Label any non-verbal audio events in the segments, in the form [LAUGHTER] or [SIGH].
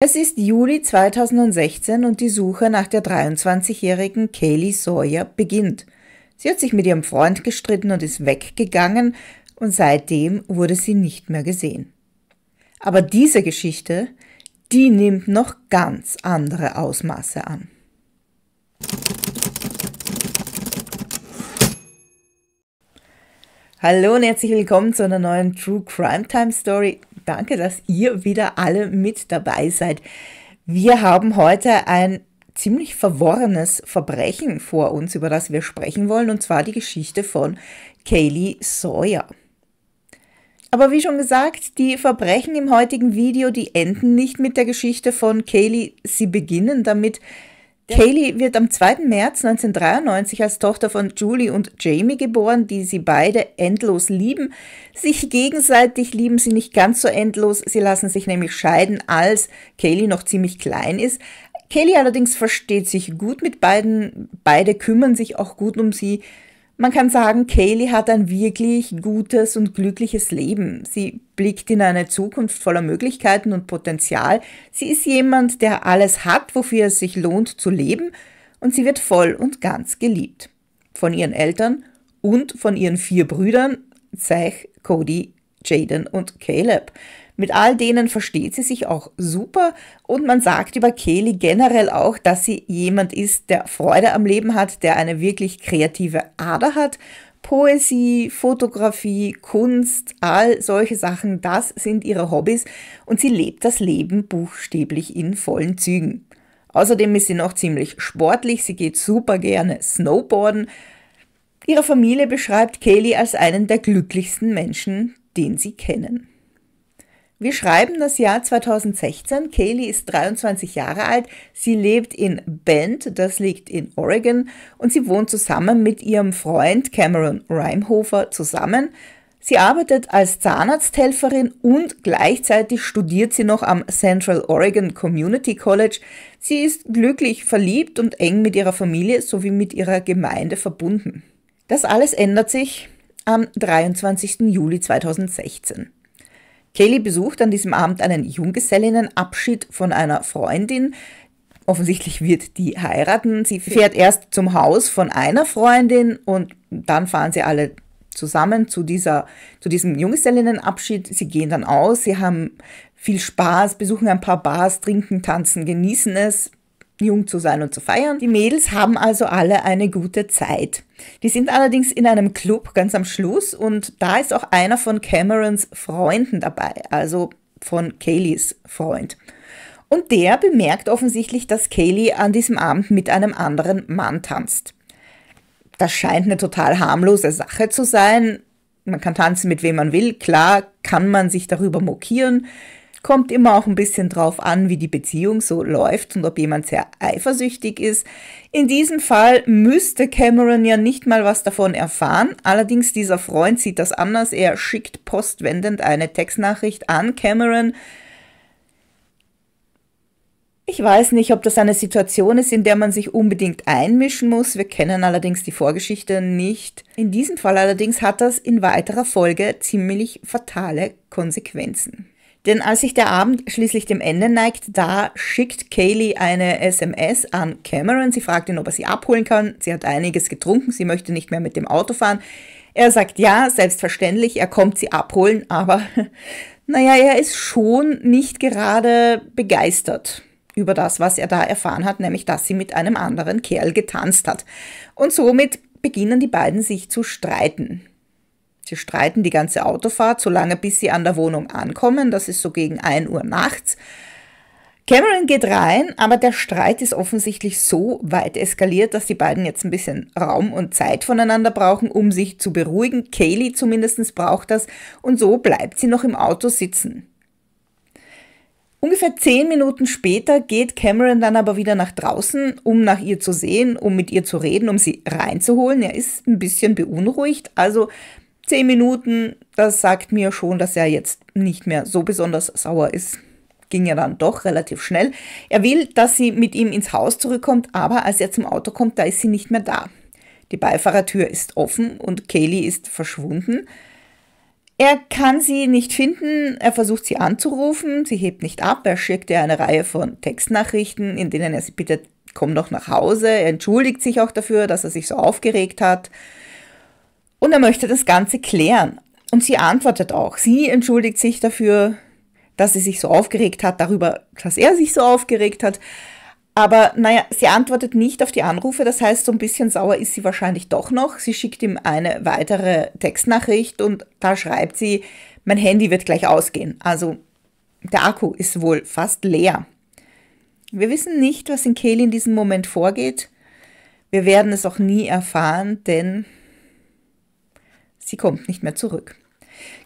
Es ist Juli 2016 und die Suche nach der 23-jährigen Kaylee Sawyer beginnt. Sie hat sich mit ihrem Freund gestritten und ist weggegangen und seitdem wurde sie nicht mehr gesehen. Aber diese Geschichte, die nimmt noch ganz andere Ausmaße an. Hallo und herzlich willkommen zu einer neuen True Crime Time Story Danke, dass ihr wieder alle mit dabei seid. Wir haben heute ein ziemlich verworrenes Verbrechen vor uns, über das wir sprechen wollen, und zwar die Geschichte von Kaylee Sawyer. Aber wie schon gesagt, die Verbrechen im heutigen Video, die enden nicht mit der Geschichte von Kaylee. Sie beginnen damit, Kaylee wird am 2. März 1993 als Tochter von Julie und Jamie geboren, die sie beide endlos lieben. Sich gegenseitig lieben sie nicht ganz so endlos. Sie lassen sich nämlich scheiden, als Kaylee noch ziemlich klein ist. Kaylee allerdings versteht sich gut mit beiden. Beide kümmern sich auch gut um sie. Man kann sagen, Kaylee hat ein wirklich gutes und glückliches Leben. Sie blickt in eine Zukunft voller Möglichkeiten und Potenzial. Sie ist jemand, der alles hat, wofür es sich lohnt zu leben, und sie wird voll und ganz geliebt. Von ihren Eltern und von ihren vier Brüdern, Zeich, Cody, Jaden und Caleb. Mit all denen versteht sie sich auch super und man sagt über Kelly generell auch, dass sie jemand ist, der Freude am Leben hat, der eine wirklich kreative Ader hat Poesie, Fotografie, Kunst, all solche Sachen, das sind ihre Hobbys und sie lebt das Leben buchstäblich in vollen Zügen. Außerdem ist sie noch ziemlich sportlich, sie geht super gerne Snowboarden. Ihre Familie beschreibt Kaylee als einen der glücklichsten Menschen, den sie kennen. Wir schreiben das Jahr 2016. Kaylee ist 23 Jahre alt. Sie lebt in Bend, das liegt in Oregon, und sie wohnt zusammen mit ihrem Freund Cameron Reimhofer zusammen. Sie arbeitet als Zahnarzthelferin und gleichzeitig studiert sie noch am Central Oregon Community College. Sie ist glücklich verliebt und eng mit ihrer Familie sowie mit ihrer Gemeinde verbunden. Das alles ändert sich am 23. Juli 2016. Kaylee besucht an diesem Abend einen Junggesellinnenabschied von einer Freundin. Offensichtlich wird die heiraten. Sie fährt erst zum Haus von einer Freundin und dann fahren sie alle zusammen zu, dieser, zu diesem Junggesellinnenabschied. Sie gehen dann aus, sie haben viel Spaß, besuchen ein paar Bars, trinken, tanzen, genießen es jung zu sein und zu feiern. Die Mädels haben also alle eine gute Zeit. Die sind allerdings in einem Club ganz am Schluss und da ist auch einer von Camerons Freunden dabei, also von Kayleys Freund. Und der bemerkt offensichtlich, dass Kaylee an diesem Abend mit einem anderen Mann tanzt. Das scheint eine total harmlose Sache zu sein. Man kann tanzen mit wem man will, klar kann man sich darüber mokieren kommt immer auch ein bisschen drauf an, wie die Beziehung so läuft und ob jemand sehr eifersüchtig ist. In diesem Fall müsste Cameron ja nicht mal was davon erfahren. Allerdings dieser Freund sieht das anders. Er schickt postwendend eine Textnachricht an Cameron. Ich weiß nicht, ob das eine Situation ist, in der man sich unbedingt einmischen muss. Wir kennen allerdings die Vorgeschichte nicht. In diesem Fall allerdings hat das in weiterer Folge ziemlich fatale Konsequenzen. Denn als sich der Abend schließlich dem Ende neigt, da schickt Kaylee eine SMS an Cameron. Sie fragt ihn, ob er sie abholen kann. Sie hat einiges getrunken, sie möchte nicht mehr mit dem Auto fahren. Er sagt ja, selbstverständlich, er kommt sie abholen, aber [LAUGHS] naja, er ist schon nicht gerade begeistert über das, was er da erfahren hat, nämlich dass sie mit einem anderen Kerl getanzt hat. Und somit beginnen die beiden sich zu streiten. Sie streiten die ganze Autofahrt, so lange, bis sie an der Wohnung ankommen. Das ist so gegen 1 Uhr nachts. Cameron geht rein, aber der Streit ist offensichtlich so weit eskaliert, dass die beiden jetzt ein bisschen Raum und Zeit voneinander brauchen, um sich zu beruhigen. Kaylee zumindest braucht das und so bleibt sie noch im Auto sitzen. Ungefähr zehn Minuten später geht Cameron dann aber wieder nach draußen, um nach ihr zu sehen, um mit ihr zu reden, um sie reinzuholen. Er ist ein bisschen beunruhigt, also zehn Minuten, das sagt mir schon, dass er jetzt nicht mehr so besonders sauer ist. Ging ja dann doch relativ schnell. Er will, dass sie mit ihm ins Haus zurückkommt, aber als er zum Auto kommt, da ist sie nicht mehr da. Die Beifahrertür ist offen und Kaylee ist verschwunden. Er kann sie nicht finden, er versucht sie anzurufen, sie hebt nicht ab, er schickt ihr eine Reihe von Textnachrichten, in denen er sie bittet, komm doch nach Hause, er entschuldigt sich auch dafür, dass er sich so aufgeregt hat. Und er möchte das Ganze klären. Und sie antwortet auch. Sie entschuldigt sich dafür, dass sie sich so aufgeregt hat, darüber, dass er sich so aufgeregt hat. Aber naja, sie antwortet nicht auf die Anrufe, das heißt, so ein bisschen sauer ist sie wahrscheinlich doch noch. Sie schickt ihm eine weitere Textnachricht und da schreibt sie, mein Handy wird gleich ausgehen. Also der Akku ist wohl fast leer. Wir wissen nicht, was in Kelly in diesem Moment vorgeht. Wir werden es auch nie erfahren, denn Sie kommt nicht mehr zurück.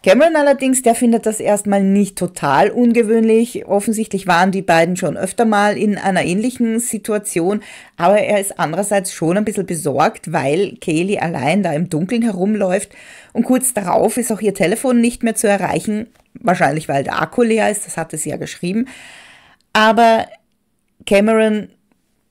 Cameron allerdings, der findet das erstmal nicht total ungewöhnlich. Offensichtlich waren die beiden schon öfter mal in einer ähnlichen Situation, aber er ist andererseits schon ein bisschen besorgt, weil Kaylee allein da im Dunkeln herumläuft und kurz darauf ist auch ihr Telefon nicht mehr zu erreichen, wahrscheinlich weil der Akku leer ist, das hatte sie ja geschrieben. Aber Cameron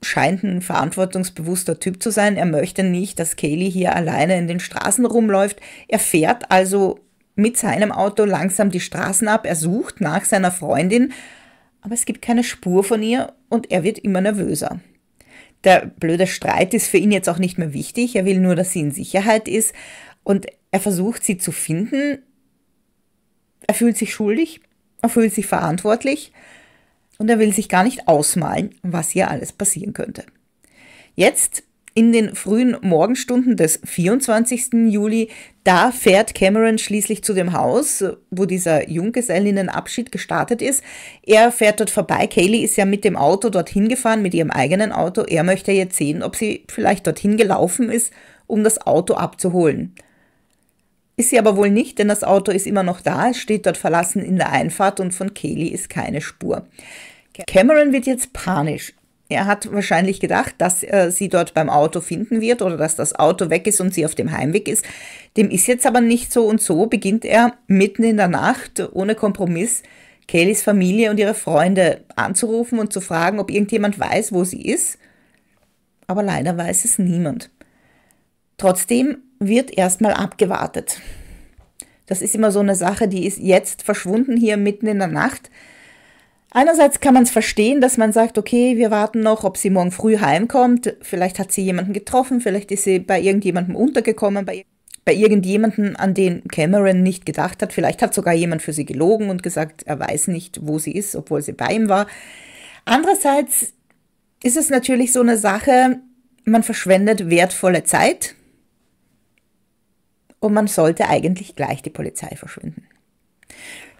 scheint ein verantwortungsbewusster Typ zu sein. Er möchte nicht, dass Kaylee hier alleine in den Straßen rumläuft. Er fährt also mit seinem Auto langsam die Straßen ab. Er sucht nach seiner Freundin, aber es gibt keine Spur von ihr und er wird immer nervöser. Der blöde Streit ist für ihn jetzt auch nicht mehr wichtig. Er will nur, dass sie in Sicherheit ist und er versucht, sie zu finden. Er fühlt sich schuldig, er fühlt sich verantwortlich und er will sich gar nicht ausmalen, was hier alles passieren könnte. Jetzt in den frühen Morgenstunden des 24. Juli, da fährt Cameron schließlich zu dem Haus, wo dieser Junggesellinnenabschied gestartet ist. Er fährt dort vorbei. Kaylee ist ja mit dem Auto dorthin gefahren, mit ihrem eigenen Auto. Er möchte jetzt sehen, ob sie vielleicht dorthin gelaufen ist, um das Auto abzuholen. Ist sie aber wohl nicht, denn das Auto ist immer noch da, es steht dort verlassen in der Einfahrt und von Kelly ist keine Spur. Cameron wird jetzt panisch. Er hat wahrscheinlich gedacht, dass er äh, sie dort beim Auto finden wird oder dass das Auto weg ist und sie auf dem Heimweg ist. Dem ist jetzt aber nicht so und so beginnt er mitten in der Nacht ohne Kompromiss Kellys Familie und ihre Freunde anzurufen und zu fragen, ob irgendjemand weiß, wo sie ist. Aber leider weiß es niemand. Trotzdem wird erstmal abgewartet. Das ist immer so eine Sache, die ist jetzt verschwunden hier mitten in der Nacht. Einerseits kann man es verstehen, dass man sagt, okay, wir warten noch, ob sie morgen früh heimkommt. Vielleicht hat sie jemanden getroffen, vielleicht ist sie bei irgendjemandem untergekommen, bei, bei irgendjemandem, an den Cameron nicht gedacht hat. Vielleicht hat sogar jemand für sie gelogen und gesagt, er weiß nicht, wo sie ist, obwohl sie bei ihm war. Andererseits ist es natürlich so eine Sache, man verschwendet wertvolle Zeit, und man sollte eigentlich gleich die Polizei verschwinden.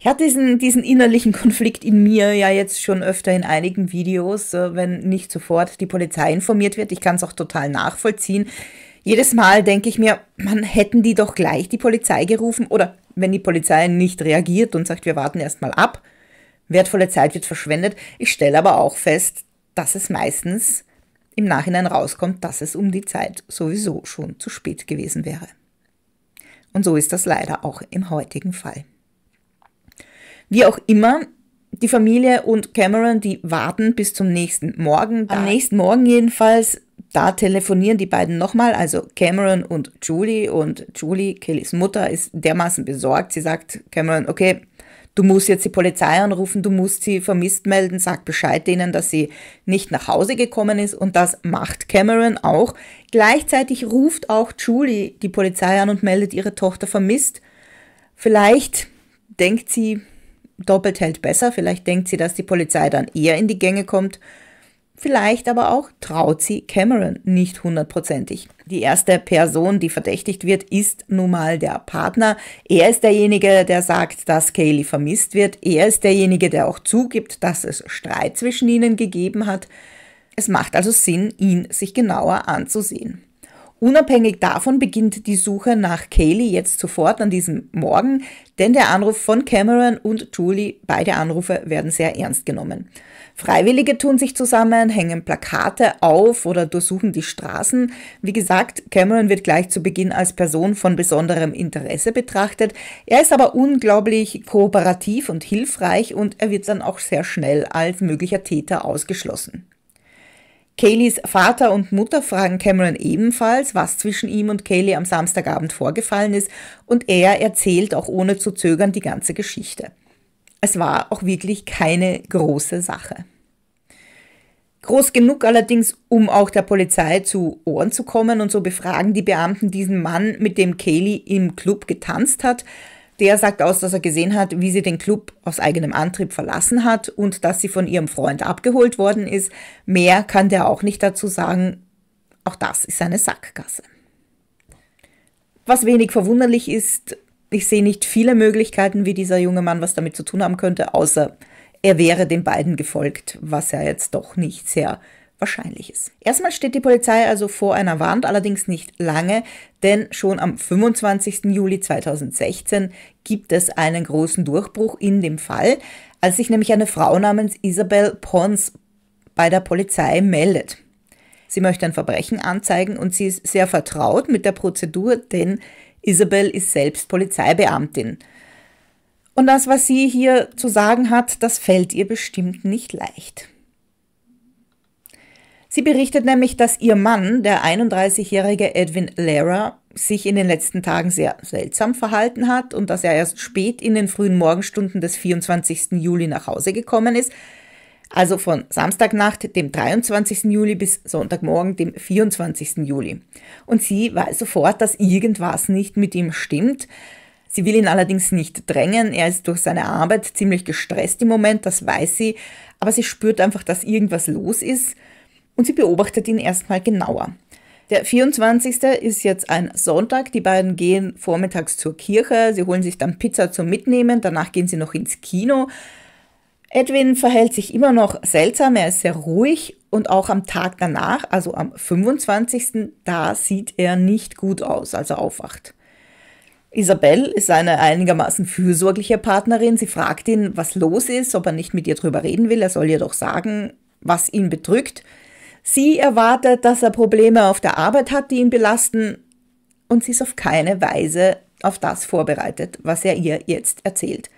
Ich hatte diesen, diesen innerlichen Konflikt in mir ja jetzt schon öfter in einigen Videos, äh, wenn nicht sofort die Polizei informiert wird. Ich kann es auch total nachvollziehen. Jedes Mal denke ich mir, man hätten die doch gleich die Polizei gerufen oder wenn die Polizei nicht reagiert und sagt, wir warten erstmal ab, wertvolle Zeit wird verschwendet. Ich stelle aber auch fest, dass es meistens im Nachhinein rauskommt, dass es um die Zeit sowieso schon zu spät gewesen wäre. Und so ist das leider auch im heutigen Fall. Wie auch immer, die Familie und Cameron, die warten bis zum nächsten Morgen. Am nächsten Morgen jedenfalls, da telefonieren die beiden nochmal, also Cameron und Julie. Und Julie, Kellys Mutter, ist dermaßen besorgt. Sie sagt Cameron, okay, du musst jetzt die Polizei anrufen, du musst sie vermisst melden, sag Bescheid denen, dass sie nicht nach Hause gekommen ist und das macht Cameron auch. Gleichzeitig ruft auch Julie die Polizei an und meldet ihre Tochter vermisst. Vielleicht denkt sie, doppelt hält besser, vielleicht denkt sie, dass die Polizei dann eher in die Gänge kommt Vielleicht aber auch traut sie Cameron nicht hundertprozentig. Die erste Person, die verdächtigt wird, ist nun mal der Partner. Er ist derjenige, der sagt, dass Kaylee vermisst wird. Er ist derjenige, der auch zugibt, dass es Streit zwischen ihnen gegeben hat. Es macht also Sinn, ihn sich genauer anzusehen. Unabhängig davon beginnt die Suche nach Kaylee jetzt sofort an diesem Morgen, denn der Anruf von Cameron und Julie, beide Anrufe werden sehr ernst genommen. Freiwillige tun sich zusammen, hängen Plakate auf oder durchsuchen die Straßen. Wie gesagt, Cameron wird gleich zu Beginn als Person von besonderem Interesse betrachtet. Er ist aber unglaublich kooperativ und hilfreich und er wird dann auch sehr schnell als möglicher Täter ausgeschlossen. Kayleys Vater und Mutter fragen Cameron ebenfalls, was zwischen ihm und Kaylee am Samstagabend vorgefallen ist, und er erzählt auch ohne zu zögern die ganze Geschichte. Es war auch wirklich keine große Sache. Groß genug allerdings, um auch der Polizei zu Ohren zu kommen und so befragen die Beamten diesen Mann, mit dem Kaylee im Club getanzt hat, der sagt aus, dass er gesehen hat, wie sie den Club aus eigenem Antrieb verlassen hat und dass sie von ihrem Freund abgeholt worden ist. Mehr kann der auch nicht dazu sagen. Auch das ist eine Sackgasse. Was wenig verwunderlich ist, ich sehe nicht viele Möglichkeiten, wie dieser junge Mann was damit zu tun haben könnte, außer er wäre den beiden gefolgt, was ja jetzt doch nicht sehr wahrscheinlich ist. Erstmal steht die Polizei also vor einer Wand, allerdings nicht lange, denn schon am 25. Juli 2016 gibt es einen großen Durchbruch in dem Fall, als sich nämlich eine Frau namens Isabel Pons bei der Polizei meldet. Sie möchte ein Verbrechen anzeigen und sie ist sehr vertraut mit der Prozedur, denn Isabel ist selbst Polizeibeamtin. Und das, was sie hier zu sagen hat, das fällt ihr bestimmt nicht leicht. Sie berichtet nämlich, dass ihr Mann, der 31-jährige Edwin Lehrer, sich in den letzten Tagen sehr seltsam verhalten hat und dass er erst spät in den frühen Morgenstunden des 24. Juli nach Hause gekommen ist, also von Samstagnacht, dem 23. Juli bis Sonntagmorgen, dem 24. Juli. Und sie weiß sofort, dass irgendwas nicht mit ihm stimmt. Sie will ihn allerdings nicht drängen, er ist durch seine Arbeit ziemlich gestresst im Moment, das weiß sie, aber sie spürt einfach, dass irgendwas los ist und sie beobachtet ihn erstmal genauer. Der 24. ist jetzt ein Sonntag. Die beiden gehen vormittags zur Kirche. Sie holen sich dann Pizza zum Mitnehmen. Danach gehen sie noch ins Kino. Edwin verhält sich immer noch seltsam. Er ist sehr ruhig und auch am Tag danach, also am 25. da sieht er nicht gut aus, als er aufwacht. Isabelle ist eine einigermaßen fürsorgliche Partnerin. Sie fragt ihn, was los ist, ob er nicht mit ihr drüber reden will. Er soll ihr doch sagen, was ihn bedrückt. Sie erwartet, dass er Probleme auf der Arbeit hat, die ihn belasten, und sie ist auf keine Weise auf das vorbereitet, was er ihr jetzt erzählt.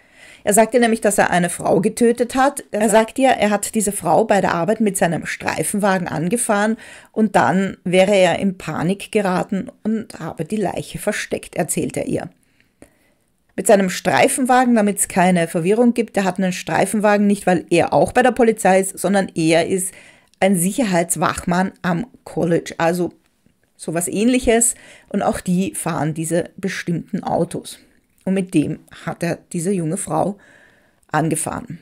Er sagt ihr nämlich, dass er eine Frau getötet hat. Er sagt ihr, er hat diese Frau bei der Arbeit mit seinem Streifenwagen angefahren und dann wäre er in Panik geraten und habe die Leiche versteckt, erzählt er ihr. Mit seinem Streifenwagen, damit es keine Verwirrung gibt, er hat einen Streifenwagen nicht, weil er auch bei der Polizei ist, sondern er ist ein Sicherheitswachmann am College, also sowas ähnliches. Und auch die fahren diese bestimmten Autos. Und mit dem hat er diese junge Frau angefahren.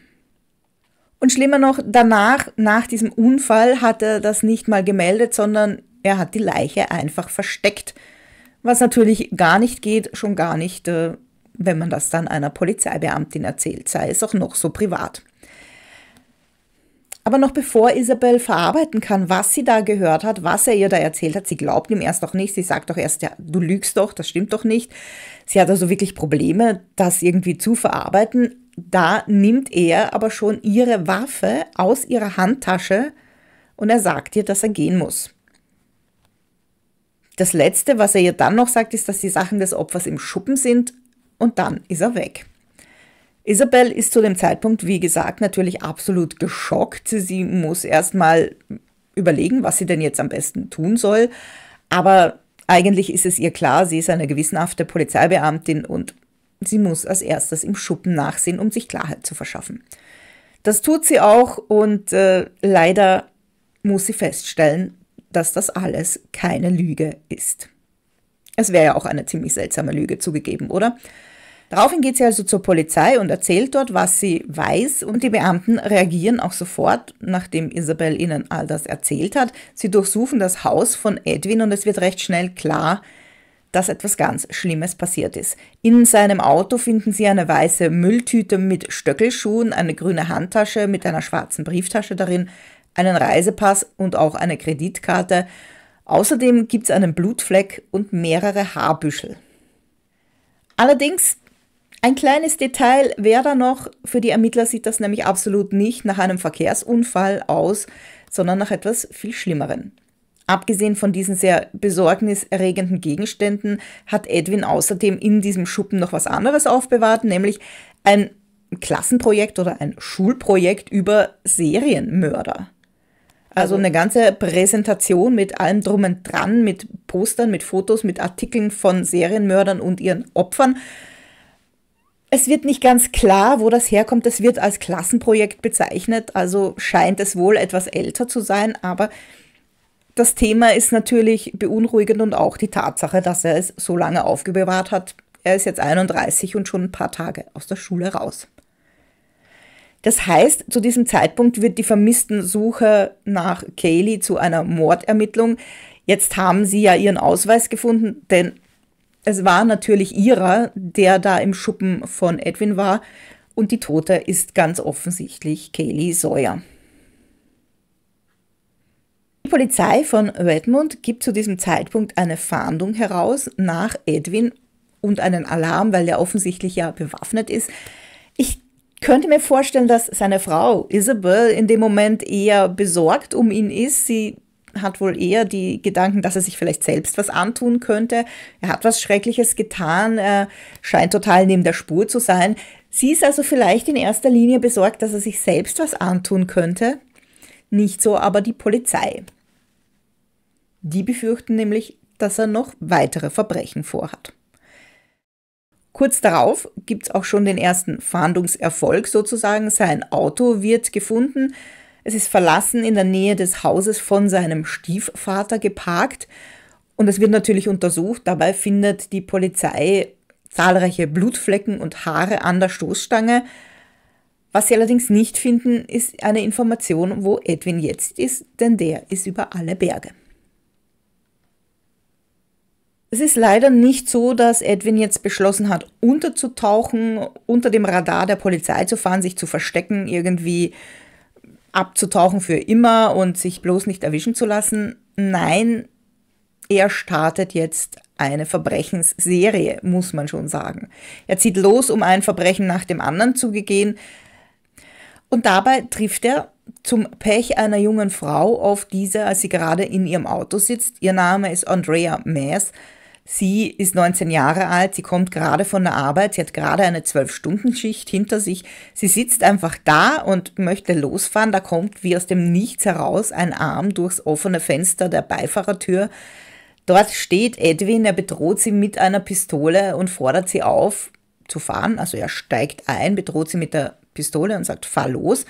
Und schlimmer noch, danach, nach diesem Unfall, hat er das nicht mal gemeldet, sondern er hat die Leiche einfach versteckt. Was natürlich gar nicht geht, schon gar nicht, äh, wenn man das dann einer Polizeibeamtin erzählt, sei es auch noch so privat. Aber noch bevor Isabel verarbeiten kann, was sie da gehört hat, was er ihr da erzählt hat, sie glaubt ihm erst noch nicht, sie sagt doch erst, ja, du lügst doch, das stimmt doch nicht. Sie hat also wirklich Probleme, das irgendwie zu verarbeiten. Da nimmt er aber schon ihre Waffe aus ihrer Handtasche und er sagt ihr, dass er gehen muss. Das Letzte, was er ihr dann noch sagt, ist, dass die Sachen des Opfers im Schuppen sind und dann ist er weg. Isabel ist zu dem Zeitpunkt, wie gesagt, natürlich absolut geschockt. Sie muss erstmal überlegen, was sie denn jetzt am besten tun soll. Aber eigentlich ist es ihr klar, sie ist eine gewissenhafte Polizeibeamtin und sie muss als erstes im Schuppen nachsehen, um sich Klarheit zu verschaffen. Das tut sie auch und äh, leider muss sie feststellen, dass das alles keine Lüge ist. Es wäre ja auch eine ziemlich seltsame Lüge zugegeben, oder? Daraufhin geht sie also zur Polizei und erzählt dort, was sie weiß und die Beamten reagieren auch sofort, nachdem Isabel ihnen all das erzählt hat. Sie durchsuchen das Haus von Edwin und es wird recht schnell klar, dass etwas ganz Schlimmes passiert ist. In seinem Auto finden sie eine weiße Mülltüte mit Stöckelschuhen, eine grüne Handtasche mit einer schwarzen Brieftasche darin, einen Reisepass und auch eine Kreditkarte. Außerdem gibt es einen Blutfleck und mehrere Haarbüschel. Allerdings ein kleines Detail wäre da noch, für die Ermittler sieht das nämlich absolut nicht nach einem Verkehrsunfall aus, sondern nach etwas viel Schlimmeren. Abgesehen von diesen sehr besorgniserregenden Gegenständen hat Edwin außerdem in diesem Schuppen noch was anderes aufbewahrt, nämlich ein Klassenprojekt oder ein Schulprojekt über Serienmörder. Also eine ganze Präsentation mit allem drum und dran, mit Postern, mit Fotos, mit Artikeln von Serienmördern und ihren Opfern. Es wird nicht ganz klar, wo das herkommt. Es wird als Klassenprojekt bezeichnet, also scheint es wohl etwas älter zu sein, aber das Thema ist natürlich beunruhigend und auch die Tatsache, dass er es so lange aufgebewahrt hat. Er ist jetzt 31 und schon ein paar Tage aus der Schule raus. Das heißt, zu diesem Zeitpunkt wird die vermissten Suche nach Kaylee zu einer Mordermittlung. Jetzt haben sie ja ihren Ausweis gefunden, denn es war natürlich ihrer, der da im Schuppen von Edwin war, und die Tote ist ganz offensichtlich Kaylee Sawyer. Die Polizei von Redmond gibt zu diesem Zeitpunkt eine Fahndung heraus nach Edwin und einen Alarm, weil er offensichtlich ja bewaffnet ist. Ich könnte mir vorstellen, dass seine Frau Isabel in dem Moment eher besorgt um ihn ist. Sie hat wohl eher die Gedanken, dass er sich vielleicht selbst was antun könnte. Er hat was Schreckliches getan, er äh, scheint total neben der Spur zu sein. Sie ist also vielleicht in erster Linie besorgt, dass er sich selbst was antun könnte. Nicht so aber die Polizei. Die befürchten nämlich, dass er noch weitere Verbrechen vorhat. Kurz darauf gibt es auch schon den ersten Fahndungserfolg sozusagen. Sein Auto wird gefunden. Es ist verlassen in der Nähe des Hauses von seinem Stiefvater geparkt und es wird natürlich untersucht. Dabei findet die Polizei zahlreiche Blutflecken und Haare an der Stoßstange. Was sie allerdings nicht finden, ist eine Information, wo Edwin jetzt ist, denn der ist über alle Berge. Es ist leider nicht so, dass Edwin jetzt beschlossen hat, unterzutauchen, unter dem Radar der Polizei zu fahren, sich zu verstecken, irgendwie abzutauchen für immer und sich bloß nicht erwischen zu lassen. Nein, er startet jetzt eine Verbrechensserie, muss man schon sagen. Er zieht los, um ein Verbrechen nach dem anderen zu gehen. Und dabei trifft er zum Pech einer jungen Frau auf diese, als sie gerade in ihrem Auto sitzt. Ihr Name ist Andrea Maes. Sie ist 19 Jahre alt, sie kommt gerade von der Arbeit, sie hat gerade eine 12-Stunden-Schicht hinter sich. Sie sitzt einfach da und möchte losfahren. Da kommt wie aus dem Nichts heraus ein Arm durchs offene Fenster der Beifahrertür. Dort steht Edwin, er bedroht sie mit einer Pistole und fordert sie auf zu fahren. Also er steigt ein, bedroht sie mit der Pistole und sagt, fahr los.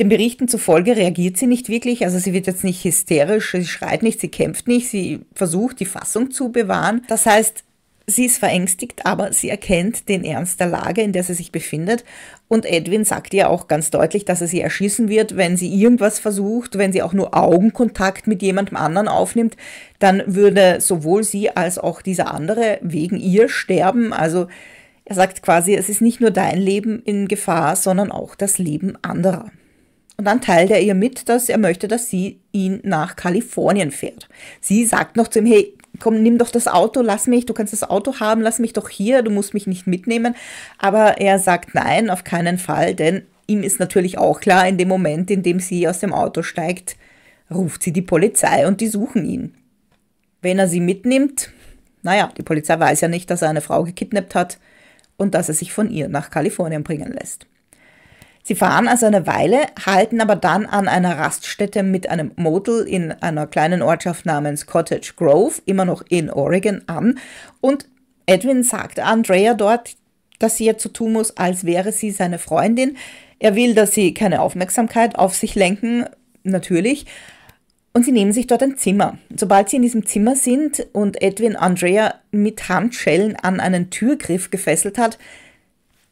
Den Berichten zufolge reagiert sie nicht wirklich, also sie wird jetzt nicht hysterisch, sie schreit nicht, sie kämpft nicht, sie versucht die Fassung zu bewahren. Das heißt, sie ist verängstigt, aber sie erkennt den Ernst der Lage, in der sie sich befindet. Und Edwin sagt ihr auch ganz deutlich, dass er sie erschießen wird, wenn sie irgendwas versucht, wenn sie auch nur Augenkontakt mit jemandem anderen aufnimmt, dann würde sowohl sie als auch dieser andere wegen ihr sterben. Also er sagt quasi, es ist nicht nur dein Leben in Gefahr, sondern auch das Leben anderer. Und dann teilt er ihr mit, dass er möchte, dass sie ihn nach Kalifornien fährt. Sie sagt noch zu ihm, hey, komm, nimm doch das Auto, lass mich, du kannst das Auto haben, lass mich doch hier, du musst mich nicht mitnehmen. Aber er sagt nein, auf keinen Fall, denn ihm ist natürlich auch klar, in dem Moment, in dem sie aus dem Auto steigt, ruft sie die Polizei und die suchen ihn. Wenn er sie mitnimmt, naja, die Polizei weiß ja nicht, dass er eine Frau gekidnappt hat und dass er sich von ihr nach Kalifornien bringen lässt. Sie fahren also eine Weile, halten aber dann an einer Raststätte mit einem Motel in einer kleinen Ortschaft namens Cottage Grove, immer noch in Oregon, an. Und Edwin sagt Andrea dort, dass sie jetzt so tun muss, als wäre sie seine Freundin. Er will, dass sie keine Aufmerksamkeit auf sich lenken, natürlich. Und sie nehmen sich dort ein Zimmer. Sobald sie in diesem Zimmer sind und Edwin Andrea mit Handschellen an einen Türgriff gefesselt hat,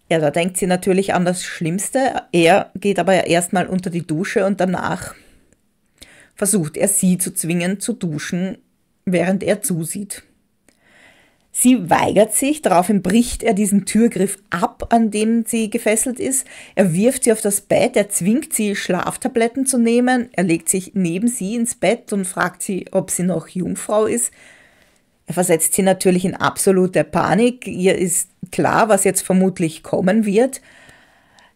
ja, da denkt sie natürlich an das Schlimmste. Er geht aber ja erstmal unter die Dusche und danach versucht er sie zu zwingen zu duschen, während er zusieht. Sie weigert sich, daraufhin bricht er diesen Türgriff ab, an dem sie gefesselt ist. Er wirft sie auf das Bett, er zwingt sie, Schlaftabletten zu nehmen, er legt sich neben sie ins Bett und fragt sie, ob sie noch Jungfrau ist. Er versetzt sie natürlich in absolute Panik. Ihr ist klar, was jetzt vermutlich kommen wird.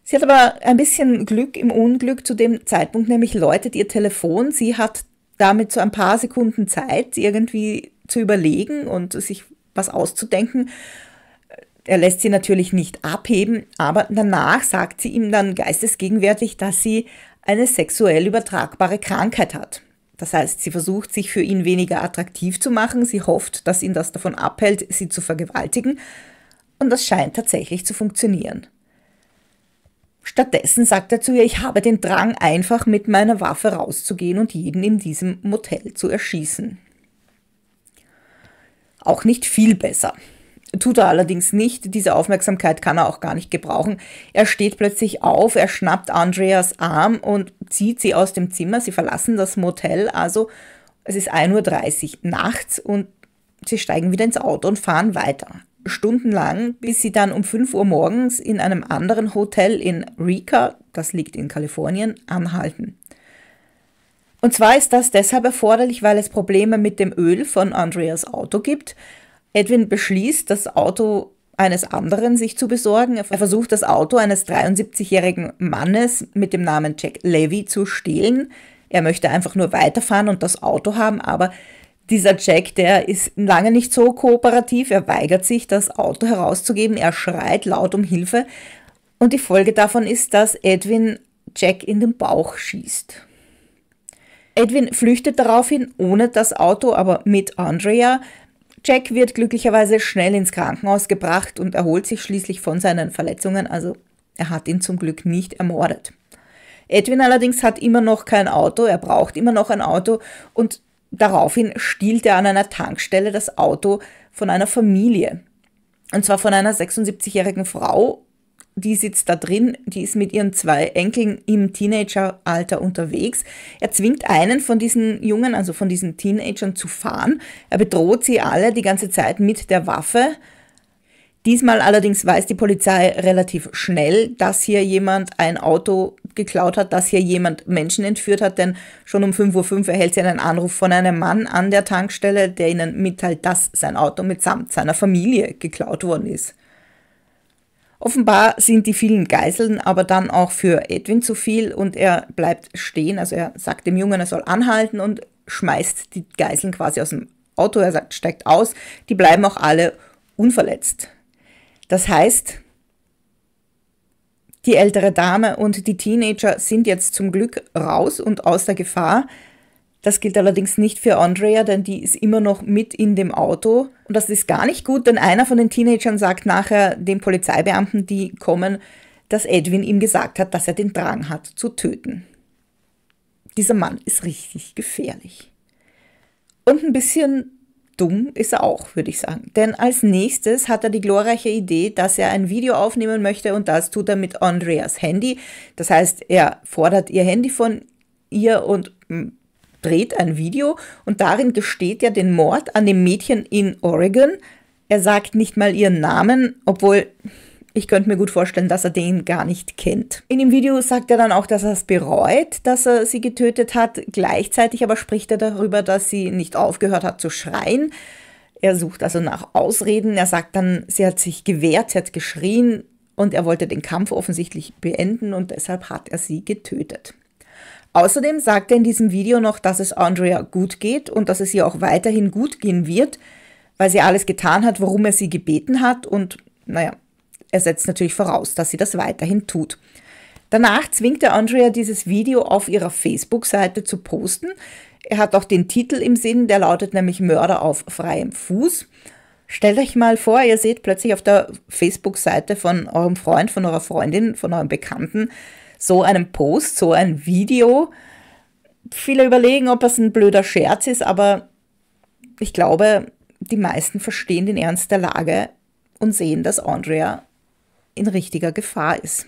Sie hat aber ein bisschen Glück im Unglück. Zu dem Zeitpunkt nämlich läutet ihr Telefon. Sie hat damit so ein paar Sekunden Zeit, irgendwie zu überlegen und sich was auszudenken. Er lässt sie natürlich nicht abheben, aber danach sagt sie ihm dann geistesgegenwärtig, dass sie eine sexuell übertragbare Krankheit hat. Das heißt, sie versucht, sich für ihn weniger attraktiv zu machen, sie hofft, dass ihn das davon abhält, sie zu vergewaltigen, und das scheint tatsächlich zu funktionieren. Stattdessen sagt er zu ihr, ich habe den Drang, einfach mit meiner Waffe rauszugehen und jeden in diesem Motel zu erschießen. Auch nicht viel besser. Tut er allerdings nicht. Diese Aufmerksamkeit kann er auch gar nicht gebrauchen. Er steht plötzlich auf, er schnappt Andreas Arm und zieht sie aus dem Zimmer. Sie verlassen das Motel. Also es ist 1.30 Uhr nachts und sie steigen wieder ins Auto und fahren weiter. Stundenlang, bis sie dann um 5 Uhr morgens in einem anderen Hotel in Rica, das liegt in Kalifornien, anhalten. Und zwar ist das deshalb erforderlich, weil es Probleme mit dem Öl von Andreas Auto gibt. Edwin beschließt, das Auto eines anderen sich zu besorgen. Er versucht, das Auto eines 73-jährigen Mannes mit dem Namen Jack Levy zu stehlen. Er möchte einfach nur weiterfahren und das Auto haben, aber dieser Jack, der ist lange nicht so kooperativ. Er weigert sich, das Auto herauszugeben. Er schreit laut um Hilfe. Und die Folge davon ist, dass Edwin Jack in den Bauch schießt. Edwin flüchtet daraufhin ohne das Auto, aber mit Andrea. Jack wird glücklicherweise schnell ins Krankenhaus gebracht und erholt sich schließlich von seinen Verletzungen, also er hat ihn zum Glück nicht ermordet. Edwin allerdings hat immer noch kein Auto, er braucht immer noch ein Auto und daraufhin stiehlt er an einer Tankstelle das Auto von einer Familie. Und zwar von einer 76-jährigen Frau die sitzt da drin, die ist mit ihren zwei Enkeln im Teenageralter unterwegs. Er zwingt einen von diesen Jungen, also von diesen Teenagern, zu fahren. Er bedroht sie alle die ganze Zeit mit der Waffe. Diesmal allerdings weiß die Polizei relativ schnell, dass hier jemand ein Auto geklaut hat, dass hier jemand Menschen entführt hat, denn schon um 5.05 Uhr erhält sie einen Anruf von einem Mann an der Tankstelle, der ihnen mitteilt, dass sein Auto mitsamt seiner Familie geklaut worden ist. Offenbar sind die vielen Geiseln aber dann auch für Edwin zu viel und er bleibt stehen. Also er sagt dem Jungen, er soll anhalten und schmeißt die Geiseln quasi aus dem Auto. Er sagt, steigt aus. Die bleiben auch alle unverletzt. Das heißt, die ältere Dame und die Teenager sind jetzt zum Glück raus und aus der Gefahr. Das gilt allerdings nicht für Andrea, denn die ist immer noch mit in dem Auto. Und das ist gar nicht gut, denn einer von den Teenagern sagt nachher den Polizeibeamten, die kommen, dass Edwin ihm gesagt hat, dass er den Drang hat zu töten. Dieser Mann ist richtig gefährlich. Und ein bisschen dumm ist er auch, würde ich sagen. Denn als nächstes hat er die glorreiche Idee, dass er ein Video aufnehmen möchte und das tut er mit Andreas Handy. Das heißt, er fordert ihr Handy von ihr und mm, dreht ein Video und darin gesteht er den Mord an dem Mädchen in Oregon. Er sagt nicht mal ihren Namen, obwohl ich könnte mir gut vorstellen, dass er den gar nicht kennt. In dem Video sagt er dann auch, dass er es bereut, dass er sie getötet hat. Gleichzeitig aber spricht er darüber, dass sie nicht aufgehört hat zu schreien. Er sucht also nach Ausreden. Er sagt dann, sie hat sich gewehrt, sie hat geschrien und er wollte den Kampf offensichtlich beenden und deshalb hat er sie getötet. Außerdem sagt er in diesem Video noch, dass es Andrea gut geht und dass es ihr auch weiterhin gut gehen wird, weil sie alles getan hat, worum er sie gebeten hat und naja, er setzt natürlich voraus, dass sie das weiterhin tut. Danach zwingt er Andrea, dieses Video auf ihrer Facebook-Seite zu posten. Er hat auch den Titel im Sinn, der lautet nämlich Mörder auf freiem Fuß. Stellt euch mal vor, ihr seht plötzlich auf der Facebook-Seite von eurem Freund, von eurer Freundin, von eurem Bekannten so einem Post, so ein Video. Viele überlegen, ob es ein blöder Scherz ist, aber ich glaube, die meisten verstehen den Ernst der Lage und sehen, dass Andrea in richtiger Gefahr ist.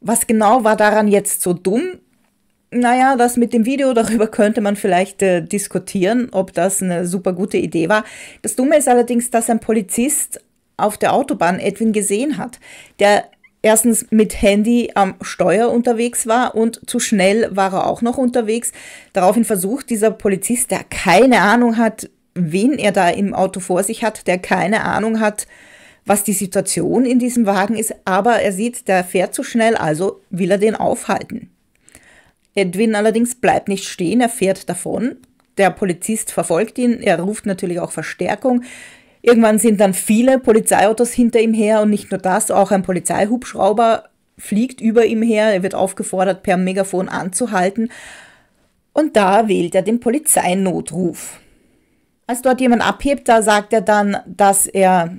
Was genau war daran jetzt so dumm? Naja, das mit dem Video, darüber könnte man vielleicht äh, diskutieren, ob das eine super gute Idee war. Das Dumme ist allerdings, dass ein Polizist auf der Autobahn Edwin gesehen hat. Der erstens mit Handy am Steuer unterwegs war und zu schnell war er auch noch unterwegs. Daraufhin versucht dieser Polizist, der keine Ahnung hat, wen er da im Auto vor sich hat, der keine Ahnung hat, was die Situation in diesem Wagen ist, aber er sieht, der fährt zu schnell, also will er den aufhalten. Edwin allerdings bleibt nicht stehen, er fährt davon. Der Polizist verfolgt ihn, er ruft natürlich auch Verstärkung. Irgendwann sind dann viele Polizeiautos hinter ihm her und nicht nur das, auch ein Polizeihubschrauber fliegt über ihm her. Er wird aufgefordert, per Megafon anzuhalten. Und da wählt er den Polizeinotruf. Als dort jemand abhebt, da sagt er dann, dass er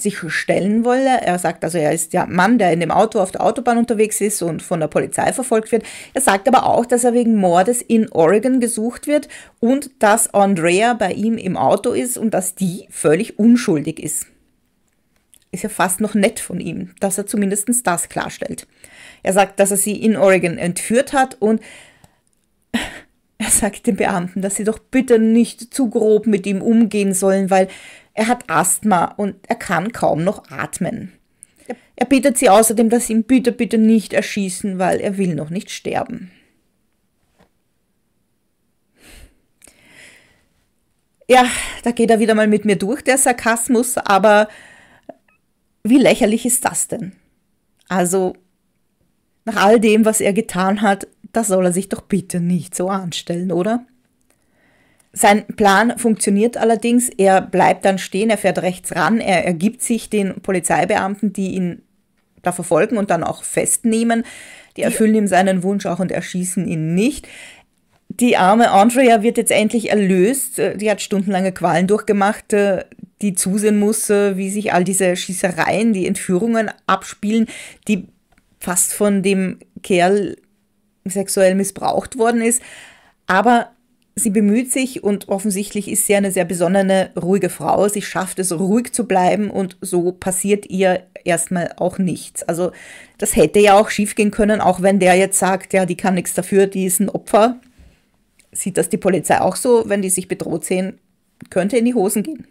sich stellen wolle. Er sagt also, er ist der Mann, der in dem Auto auf der Autobahn unterwegs ist und von der Polizei verfolgt wird. Er sagt aber auch, dass er wegen Mordes in Oregon gesucht wird und dass Andrea bei ihm im Auto ist und dass die völlig unschuldig ist. Ist ja fast noch nett von ihm, dass er zumindest das klarstellt. Er sagt, dass er sie in Oregon entführt hat und [LAUGHS] er sagt den Beamten, dass sie doch bitte nicht zu grob mit ihm umgehen sollen, weil er hat Asthma und er kann kaum noch atmen. Er bittet sie außerdem, dass sie ihn bitte, bitte nicht erschießen, weil er will noch nicht sterben. Ja, da geht er wieder mal mit mir durch, der Sarkasmus, aber wie lächerlich ist das denn? Also, nach all dem, was er getan hat, da soll er sich doch bitte nicht so anstellen, oder? Sein Plan funktioniert allerdings, er bleibt dann stehen, er fährt rechts ran, er ergibt sich den Polizeibeamten, die ihn da verfolgen und dann auch festnehmen. Die erfüllen ihm seinen Wunsch auch und erschießen ihn nicht. Die arme Andrea wird jetzt endlich erlöst. Die hat stundenlange Qualen durchgemacht, die zusehen muss, wie sich all diese Schießereien, die Entführungen abspielen, die fast von dem Kerl sexuell missbraucht worden ist. Aber Sie bemüht sich und offensichtlich ist sie eine sehr besonnene, ruhige Frau. Sie schafft es, ruhig zu bleiben und so passiert ihr erstmal auch nichts. Also das hätte ja auch schiefgehen können, auch wenn der jetzt sagt, ja, die kann nichts dafür, die ist ein Opfer. Sieht das die Polizei auch so, wenn die sich bedroht sehen, könnte in die Hosen gehen.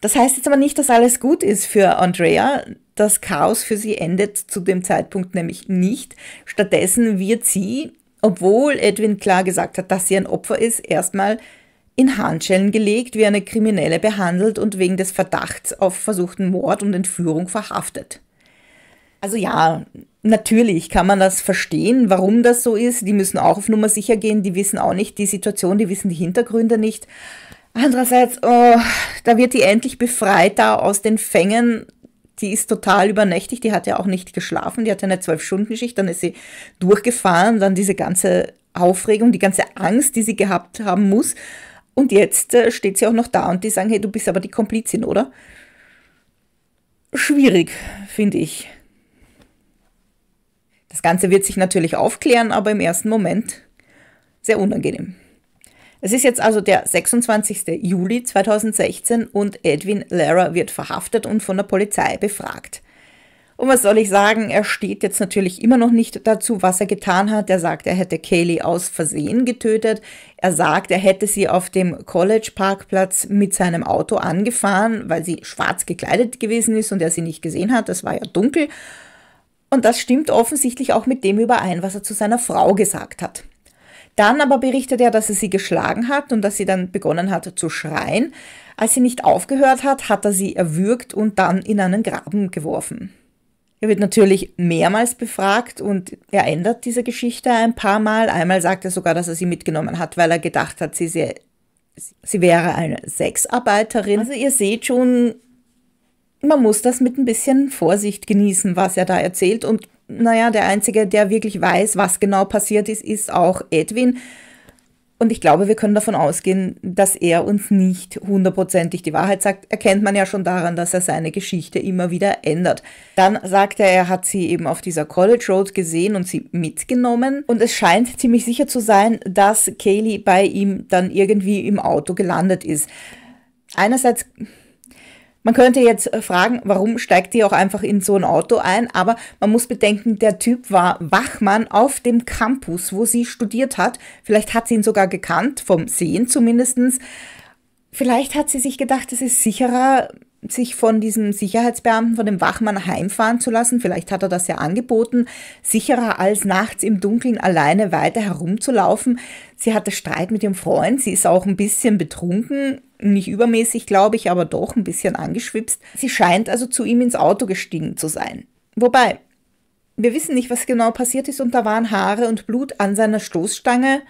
Das heißt jetzt aber nicht, dass alles gut ist für Andrea. Das Chaos für sie endet zu dem Zeitpunkt nämlich nicht. Stattdessen wird sie obwohl Edwin klar gesagt hat, dass sie ein Opfer ist, erstmal in Handschellen gelegt, wie eine Kriminelle behandelt und wegen des Verdachts auf versuchten Mord und Entführung verhaftet. Also ja, natürlich kann man das verstehen, warum das so ist. Die müssen auch auf Nummer sicher gehen, die wissen auch nicht die Situation, die wissen die Hintergründe nicht. Andererseits, oh, da wird die endlich befreit da aus den Fängen die ist total übernächtig, die hat ja auch nicht geschlafen, die hatte eine Zwölf-Stunden-Schicht, dann ist sie durchgefahren, dann diese ganze Aufregung, die ganze Angst, die sie gehabt haben muss. Und jetzt äh, steht sie auch noch da und die sagen, hey, du bist aber die Komplizin, oder? Schwierig, finde ich. Das Ganze wird sich natürlich aufklären, aber im ersten Moment sehr unangenehm. Es ist jetzt also der 26. Juli 2016 und Edwin Lara wird verhaftet und von der Polizei befragt. Und was soll ich sagen, er steht jetzt natürlich immer noch nicht dazu, was er getan hat. Er sagt, er hätte Kaylee aus Versehen getötet. Er sagt, er hätte sie auf dem College-Parkplatz mit seinem Auto angefahren, weil sie schwarz gekleidet gewesen ist und er sie nicht gesehen hat. Das war ja dunkel. Und das stimmt offensichtlich auch mit dem überein, was er zu seiner Frau gesagt hat. Dann aber berichtet er, dass er sie geschlagen hat und dass sie dann begonnen hat zu schreien. Als sie nicht aufgehört hat, hat er sie erwürgt und dann in einen Graben geworfen. Er wird natürlich mehrmals befragt und er ändert diese Geschichte ein paar Mal. Einmal sagt er sogar, dass er sie mitgenommen hat, weil er gedacht hat, sie, sie, sie wäre eine Sexarbeiterin. Also ihr seht schon, man muss das mit ein bisschen Vorsicht genießen, was er da erzählt und naja, der Einzige, der wirklich weiß, was genau passiert ist, ist auch Edwin. Und ich glaube, wir können davon ausgehen, dass er uns nicht hundertprozentig die Wahrheit sagt. Erkennt man ja schon daran, dass er seine Geschichte immer wieder ändert. Dann sagt er, er hat sie eben auf dieser College Road gesehen und sie mitgenommen. Und es scheint ziemlich sicher zu sein, dass Kaylee bei ihm dann irgendwie im Auto gelandet ist. Einerseits man könnte jetzt äh, fragen, warum steigt die auch einfach in so ein Auto ein? Aber man muss bedenken, der Typ war Wachmann auf dem Campus, wo sie studiert hat. Vielleicht hat sie ihn sogar gekannt, vom Sehen zumindestens. Vielleicht hat sie sich gedacht, es ist sicherer, sich von diesem Sicherheitsbeamten, von dem Wachmann heimfahren zu lassen, vielleicht hat er das ja angeboten, sicherer als nachts im Dunkeln alleine weiter herumzulaufen. Sie hatte Streit mit ihrem Freund, sie ist auch ein bisschen betrunken, nicht übermäßig, glaube ich, aber doch ein bisschen angeschwipst. Sie scheint also zu ihm ins Auto gestiegen zu sein. Wobei, wir wissen nicht, was genau passiert ist und da waren Haare und Blut an seiner Stoßstange.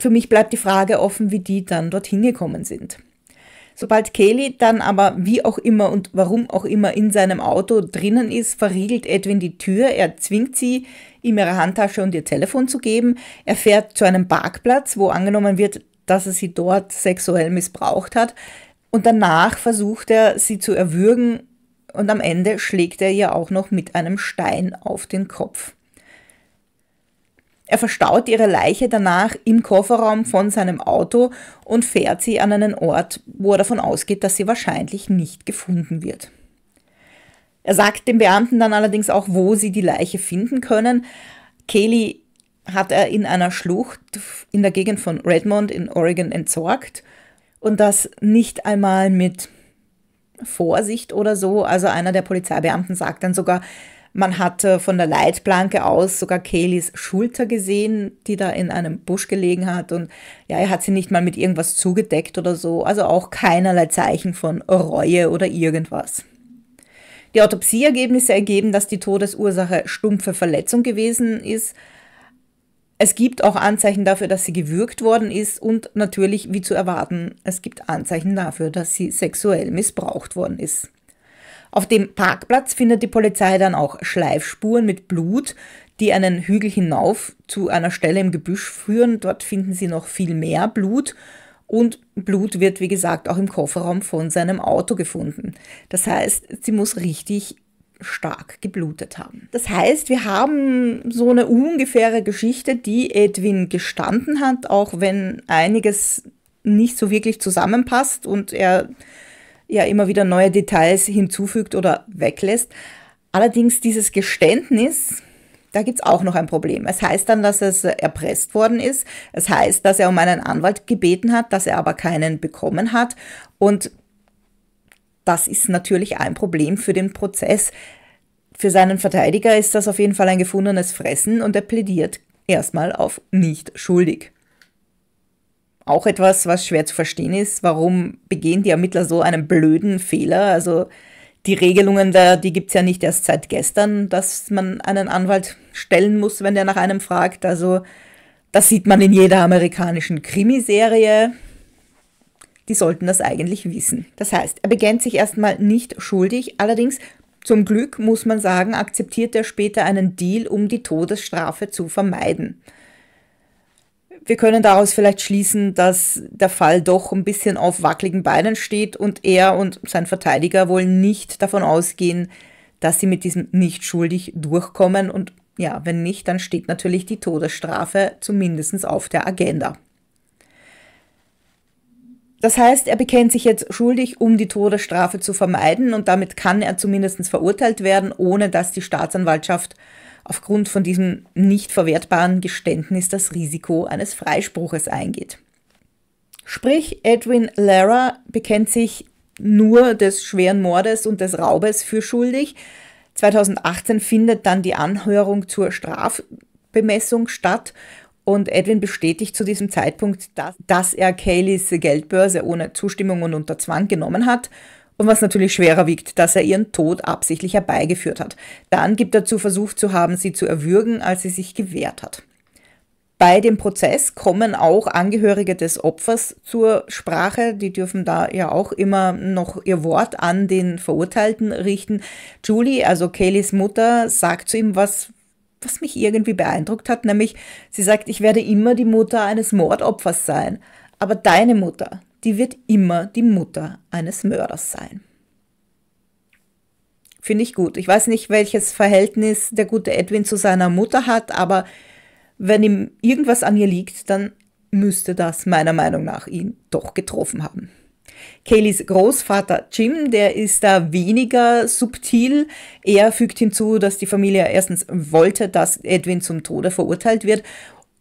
Für mich bleibt die Frage offen, wie die dann dorthin gekommen sind. Sobald Kelly dann aber wie auch immer und warum auch immer in seinem Auto drinnen ist, verriegelt Edwin die Tür, er zwingt sie, ihm ihre Handtasche und ihr Telefon zu geben, er fährt zu einem Parkplatz, wo angenommen wird, dass er sie dort sexuell missbraucht hat, und danach versucht er, sie zu erwürgen und am Ende schlägt er ihr auch noch mit einem Stein auf den Kopf. Er verstaut ihre Leiche danach im Kofferraum von seinem Auto und fährt sie an einen Ort, wo er davon ausgeht, dass sie wahrscheinlich nicht gefunden wird. Er sagt dem Beamten dann allerdings auch, wo sie die Leiche finden können. Kelly hat er in einer Schlucht in der Gegend von Redmond in Oregon entsorgt und das nicht einmal mit Vorsicht oder so. Also einer der Polizeibeamten sagt dann sogar, man hat äh, von der Leitplanke aus sogar Kayleys Schulter gesehen, die da in einem Busch gelegen hat. Und ja, er hat sie nicht mal mit irgendwas zugedeckt oder so. Also auch keinerlei Zeichen von Reue oder irgendwas. Die Autopsieergebnisse ergeben, dass die Todesursache stumpfe Verletzung gewesen ist. Es gibt auch Anzeichen dafür, dass sie gewürgt worden ist und natürlich, wie zu erwarten, es gibt Anzeichen dafür, dass sie sexuell missbraucht worden ist. Auf dem Parkplatz findet die Polizei dann auch Schleifspuren mit Blut, die einen Hügel hinauf zu einer Stelle im Gebüsch führen. Dort finden sie noch viel mehr Blut. Und Blut wird, wie gesagt, auch im Kofferraum von seinem Auto gefunden. Das heißt, sie muss richtig stark geblutet haben. Das heißt, wir haben so eine ungefähre Geschichte, die Edwin gestanden hat, auch wenn einiges nicht so wirklich zusammenpasst und er ja immer wieder neue Details hinzufügt oder weglässt. Allerdings dieses Geständnis, da gibt's auch noch ein Problem. Es heißt dann, dass es erpresst worden ist. Es heißt, dass er um einen Anwalt gebeten hat, dass er aber keinen bekommen hat. Und das ist natürlich ein Problem für den Prozess. Für seinen Verteidiger ist das auf jeden Fall ein gefundenes Fressen und er plädiert erstmal auf nicht schuldig. Auch etwas, was schwer zu verstehen ist, warum begehen die Ermittler so einen blöden Fehler? Also die Regelungen da, die gibt es ja nicht erst seit gestern, dass man einen Anwalt stellen muss, wenn der nach einem fragt. Also das sieht man in jeder amerikanischen Krimiserie. Die sollten das eigentlich wissen. Das heißt, er bekennt sich erstmal nicht schuldig, allerdings zum Glück muss man sagen, akzeptiert er später einen Deal, um die Todesstrafe zu vermeiden. Wir können daraus vielleicht schließen, dass der Fall doch ein bisschen auf wackeligen Beinen steht und er und sein Verteidiger wohl nicht davon ausgehen, dass sie mit diesem nicht schuldig durchkommen und ja, wenn nicht, dann steht natürlich die Todesstrafe zumindest auf der Agenda. Das heißt, er bekennt sich jetzt schuldig, um die Todesstrafe zu vermeiden und damit kann er zumindest verurteilt werden, ohne dass die Staatsanwaltschaft aufgrund von diesem nicht verwertbaren Geständnis das Risiko eines Freispruches eingeht. Sprich, Edwin Lara bekennt sich nur des schweren Mordes und des Raubes für schuldig. 2018 findet dann die Anhörung zur Strafbemessung statt und Edwin bestätigt zu diesem Zeitpunkt, dass, dass er Kayleys Geldbörse ohne Zustimmung und unter Zwang genommen hat und was natürlich schwerer wiegt, dass er ihren Tod absichtlich herbeigeführt hat. Dann gibt er zu versucht zu haben, sie zu erwürgen, als sie sich gewehrt hat. Bei dem Prozess kommen auch Angehörige des Opfers zur Sprache. Die dürfen da ja auch immer noch ihr Wort an den Verurteilten richten. Julie, also Kellys Mutter, sagt zu ihm was, was mich irgendwie beeindruckt hat, nämlich sie sagt, ich werde immer die Mutter eines Mordopfers sein, aber deine Mutter, die wird immer die Mutter eines Mörders sein. Finde ich gut. Ich weiß nicht, welches Verhältnis der gute Edwin zu seiner Mutter hat, aber wenn ihm irgendwas an ihr liegt, dann müsste das meiner Meinung nach ihn doch getroffen haben. Kayleys Großvater Jim, der ist da weniger subtil. Er fügt hinzu, dass die Familie erstens wollte, dass Edwin zum Tode verurteilt wird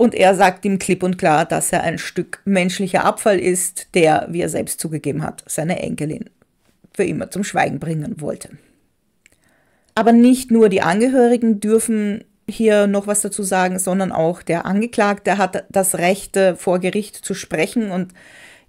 und er sagt ihm klipp und klar, dass er ein Stück menschlicher Abfall ist, der, wie er selbst zugegeben hat, seine Enkelin für immer zum Schweigen bringen wollte. Aber nicht nur die Angehörigen dürfen hier noch was dazu sagen, sondern auch der Angeklagte hat das Recht, äh, vor Gericht zu sprechen und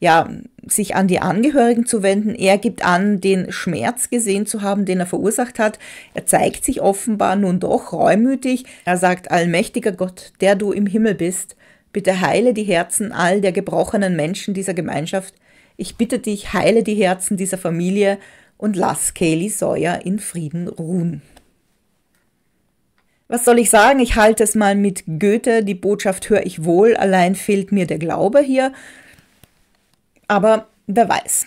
ja, sich an die Angehörigen zu wenden. Er gibt an, den Schmerz gesehen zu haben, den er verursacht hat. Er zeigt sich offenbar nun doch reumütig. Er sagt, allmächtiger Gott, der du im Himmel bist, bitte heile die Herzen all der gebrochenen Menschen dieser Gemeinschaft. Ich bitte dich, heile die Herzen dieser Familie und lass Kaylee Sawyer in Frieden ruhen. Was soll ich sagen? Ich halte es mal mit Goethe. Die Botschaft höre ich wohl, allein fehlt mir der Glaube hier. Aber wer weiß.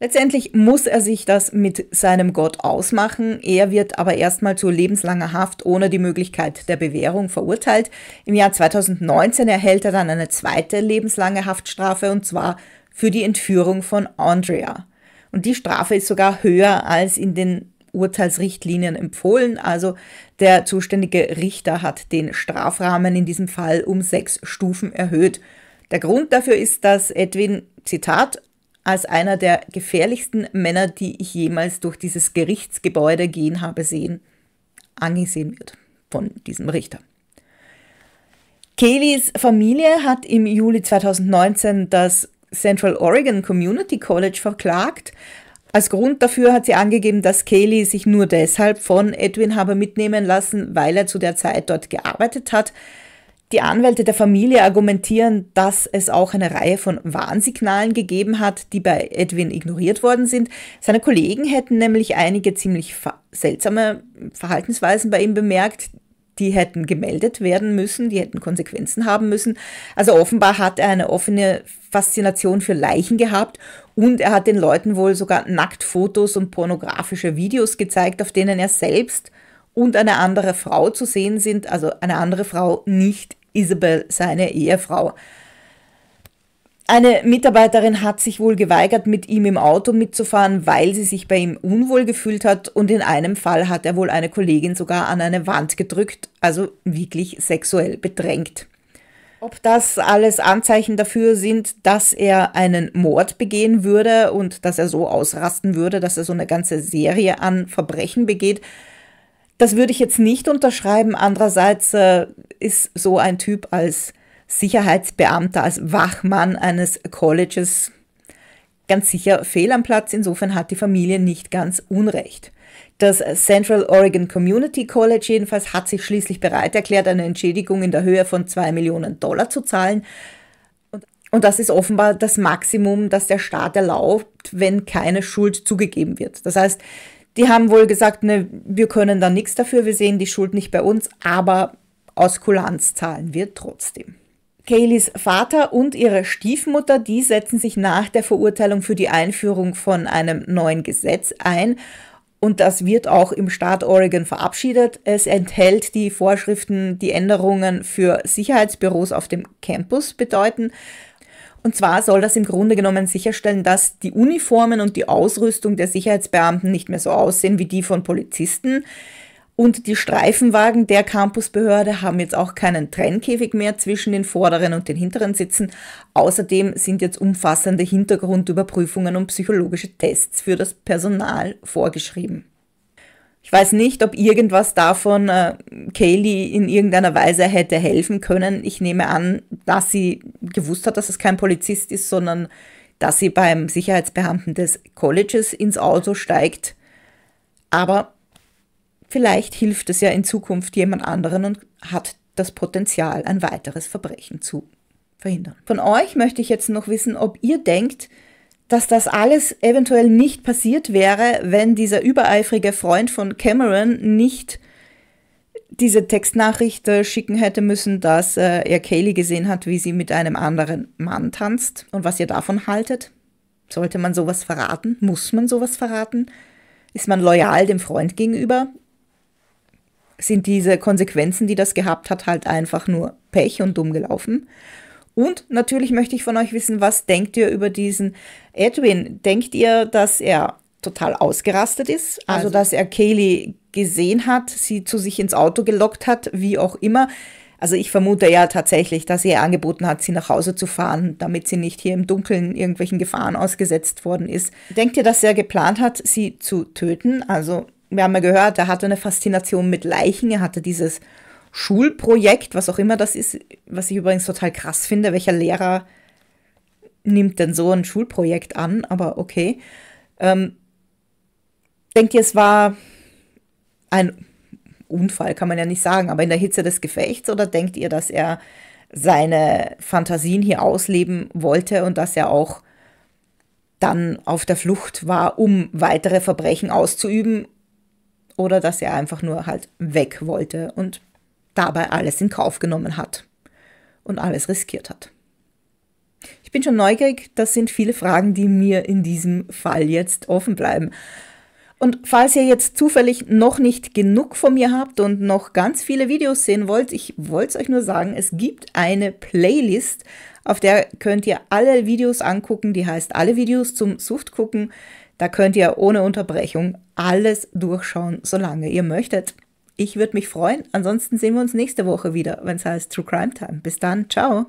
Letztendlich muss er sich das mit seinem Gott ausmachen. Er wird aber erstmal zu lebenslanger Haft ohne die Möglichkeit der Bewährung verurteilt. Im Jahr 2019 erhält er dann eine zweite lebenslange Haftstrafe und zwar für die Entführung von Andrea. Und die Strafe ist sogar höher als in den Urteilsrichtlinien empfohlen. Also der zuständige Richter hat den Strafrahmen in diesem Fall um sechs Stufen erhöht der Grund dafür ist, dass Edwin, Zitat, als einer der gefährlichsten Männer, die ich jemals durch dieses Gerichtsgebäude gehen habe sehen, angesehen wird von diesem Richter. Kayleys Familie hat im Juli 2019 das Central Oregon Community College verklagt. Als Grund dafür hat sie angegeben, dass Kaylee sich nur deshalb von Edwin habe mitnehmen lassen, weil er zu der Zeit dort gearbeitet hat. Die Anwälte der Familie argumentieren, dass es auch eine Reihe von Warnsignalen gegeben hat, die bei Edwin ignoriert worden sind. Seine Kollegen hätten nämlich einige ziemlich seltsame Verhaltensweisen bei ihm bemerkt, die hätten gemeldet werden müssen, die hätten Konsequenzen haben müssen. Also offenbar hat er eine offene Faszination für Leichen gehabt und er hat den Leuten wohl sogar Nacktfotos und pornografische Videos gezeigt, auf denen er selbst und eine andere Frau zu sehen sind, also eine andere Frau nicht Isabel, seine Ehefrau. Eine Mitarbeiterin hat sich wohl geweigert, mit ihm im Auto mitzufahren, weil sie sich bei ihm unwohl gefühlt hat und in einem Fall hat er wohl eine Kollegin sogar an eine Wand gedrückt, also wirklich sexuell bedrängt. Ob das alles Anzeichen dafür sind, dass er einen Mord begehen würde und dass er so ausrasten würde, dass er so eine ganze Serie an Verbrechen begeht, das würde ich jetzt nicht unterschreiben. Andererseits äh, ist so ein Typ als Sicherheitsbeamter, als Wachmann eines Colleges ganz sicher fehl am Platz. Insofern hat die Familie nicht ganz Unrecht. Das Central Oregon Community College jedenfalls hat sich schließlich bereit erklärt, eine Entschädigung in der Höhe von 2 Millionen Dollar zu zahlen. Und das ist offenbar das Maximum, das der Staat erlaubt, wenn keine Schuld zugegeben wird. Das heißt, die haben wohl gesagt, ne, wir können da nichts dafür, wir sehen die Schuld nicht bei uns, aber aus Kulanz zahlen wir trotzdem. Kayleys Vater und ihre Stiefmutter, die setzen sich nach der Verurteilung für die Einführung von einem neuen Gesetz ein. Und das wird auch im Staat Oregon verabschiedet. Es enthält die Vorschriften, die Änderungen für Sicherheitsbüros auf dem Campus bedeuten und zwar soll das im Grunde genommen sicherstellen, dass die Uniformen und die Ausrüstung der Sicherheitsbeamten nicht mehr so aussehen wie die von Polizisten. Und die Streifenwagen der Campusbehörde haben jetzt auch keinen Trennkäfig mehr zwischen den vorderen und den hinteren Sitzen. Außerdem sind jetzt umfassende Hintergrundüberprüfungen und psychologische Tests für das Personal vorgeschrieben. Ich weiß nicht, ob irgendwas davon äh, Kaylee in irgendeiner Weise hätte helfen können. Ich nehme an, dass sie gewusst hat, dass es kein Polizist ist, sondern dass sie beim Sicherheitsbeamten des Colleges ins Auto steigt. Aber vielleicht hilft es ja in Zukunft jemand anderen und hat das Potenzial, ein weiteres Verbrechen zu verhindern. Von euch möchte ich jetzt noch wissen, ob ihr denkt, dass das alles eventuell nicht passiert wäre, wenn dieser übereifrige Freund von Cameron nicht diese Textnachricht äh, schicken hätte müssen, dass äh, er Kaylee gesehen hat, wie sie mit einem anderen Mann tanzt und was ihr davon haltet. Sollte man sowas verraten? Muss man sowas verraten? Ist man loyal dem Freund gegenüber? Sind diese Konsequenzen, die das gehabt hat, halt einfach nur Pech und dumm gelaufen? Und natürlich möchte ich von euch wissen, was denkt ihr über diesen Edwin? Denkt ihr, dass er total ausgerastet ist? Also, also dass er Kaylee gesehen hat, sie zu sich ins Auto gelockt hat, wie auch immer. Also ich vermute ja tatsächlich, dass er angeboten hat, sie nach Hause zu fahren, damit sie nicht hier im Dunkeln irgendwelchen Gefahren ausgesetzt worden ist. Denkt ihr, dass er geplant hat, sie zu töten? Also wir haben ja gehört, er hatte eine Faszination mit Leichen, er hatte dieses Schulprojekt, was auch immer das ist, was ich übrigens total krass finde, welcher Lehrer nimmt denn so ein Schulprojekt an, aber okay. Ähm, ihr, es war ein Unfall, kann man ja nicht sagen, aber in der Hitze des Gefechts oder denkt ihr, dass er seine Fantasien hier ausleben wollte und dass er auch dann auf der Flucht war, um weitere Verbrechen auszuüben oder dass er einfach nur halt weg wollte und dabei alles in Kauf genommen hat und alles riskiert hat. Ich bin schon neugierig, das sind viele Fragen, die mir in diesem Fall jetzt offen bleiben. Und falls ihr jetzt zufällig noch nicht genug von mir habt und noch ganz viele Videos sehen wollt, ich wollte es euch nur sagen, es gibt eine Playlist, auf der könnt ihr alle Videos angucken, die heißt alle Videos zum Suchtgucken. Da könnt ihr ohne Unterbrechung alles durchschauen, solange ihr möchtet. Ich würde mich freuen. Ansonsten sehen wir uns nächste Woche wieder, wenn es heißt True Crime Time. Bis dann, ciao.